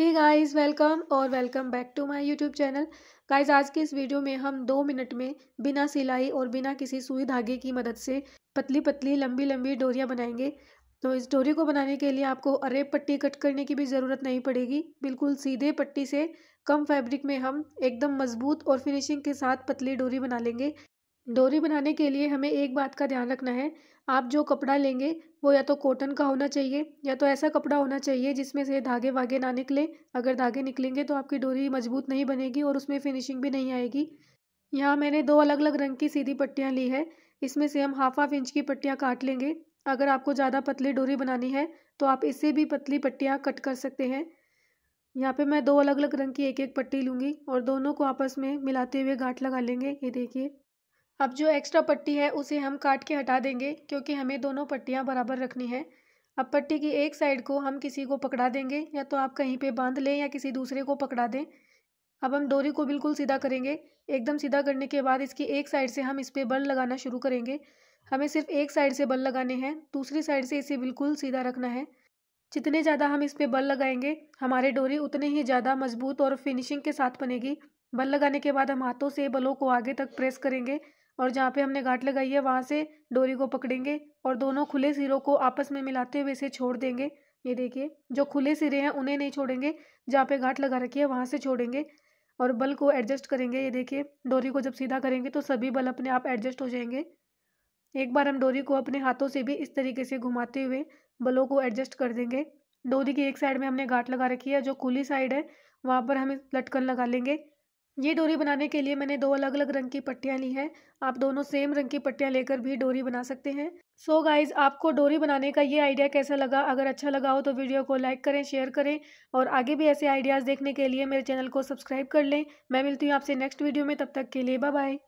हे guys welcome और welcome back to my YouTube channel guys आज के इस वीडियो में हम दो मिनट में बिना सिलाई और बिना किसी सुई धागे की मदद से पतली पतली लंबी लंबी डोरियाँ बनाएंगे तो इस डोरी को बनाने के लिए आपको अरेब पट्टी कट करने की भी ज़रूरत नहीं पड़ेगी बिल्कुल सीधे पट्टी से कम फैब्रिक में हम एकदम मजबूत और फिनिशिंग के साथ पतली डोरी बना लेंगे डोरी बनाने के लिए हमें एक बात का ध्यान रखना है आप जो कपड़ा लेंगे वो या तो कॉटन का होना चाहिए या तो ऐसा कपड़ा होना चाहिए जिसमें से धागे वागे ना निकले अगर धागे निकलेंगे तो आपकी डोरी मजबूत नहीं बनेगी और उसमें फिनिशिंग भी नहीं आएगी यहाँ मैंने दो अलग अलग रंग की सीधी पट्टियाँ ली है इसमें से हम हाफ हाफ इंच की पट्टियाँ काट लेंगे अगर आपको ज़्यादा पतली डोरी बनानी है तो आप इससे भी पतली पट्टियाँ कट कर सकते हैं यहाँ पे मैं दो अलग अलग रंग की एक एक पट्टी लूँगी और दोनों को आपस में मिलाते हुए गांठ लगा लेंगे ये देखिए अब जो एक्स्ट्रा पट्टी है उसे हम काट के हटा देंगे क्योंकि हमें दोनों पट्टियाँ बराबर रखनी है अब पट्टी की एक साइड को हम किसी को पकड़ा देंगे या तो आप कहीं पे बांध लें या किसी दूसरे को पकड़ा दें अब हम डोरी को बिल्कुल सीधा करेंगे एकदम सीधा करने के बाद इसकी एक साइड से हम इस पर बल लगाना शुरू करेंगे हमें सिर्फ एक साइड से बल लगाने हैं दूसरी साइड से इसे बिल्कुल सीधा रखना है जितने ज़्यादा हम इस पर बल लगाएंगे हमारे डोरी उतने ही ज़्यादा मजबूत और फिनिशिंग के साथ बनेगी बल लगाने के बाद हम हाथों से बलों को आगे तक प्रेस करेंगे और जहाँ पे हमने गांठ लगाई है वहाँ से डोरी को पकड़ेंगे और दोनों खुले सिरों को आपस में मिलाते हुए इसे छोड़ देंगे ये देखिए जो खुले सिरे हैं उन्हें नहीं छोड़ेंगे जहाँ पे गांठ लगा रखी है वहाँ से छोड़ेंगे और बल को एडजस्ट करेंगे ये देखिए डोरी को जब सीधा करेंगे तो सभी बल अपने आप एडजस्ट हो जाएंगे एक बार हम डोरी को अपने हाथों से भी इस तरीके से घुमाते हुए बलों को एडजस्ट कर देंगे डोरी की एक साइड में हमने गांठ लगा रखी है जो खुली साइड है वहाँ पर हम लटकन लगा लेंगे ये डोरी बनाने के लिए मैंने दो अलग अलग रंग की पट्टियाँ ली हैं आप दोनों सेम रंग की पट्टियाँ लेकर भी डोरी बना सकते हैं सो so गाइज़ आपको डोरी बनाने का ये आइडिया कैसा लगा अगर अच्छा लगा हो तो वीडियो को लाइक करें शेयर करें और आगे भी ऐसे आइडियाज़ देखने के लिए मेरे चैनल को सब्सक्राइब कर लें मैं मिलती हूँ आपसे नेक्स्ट वीडियो में तब तक के लिए बाय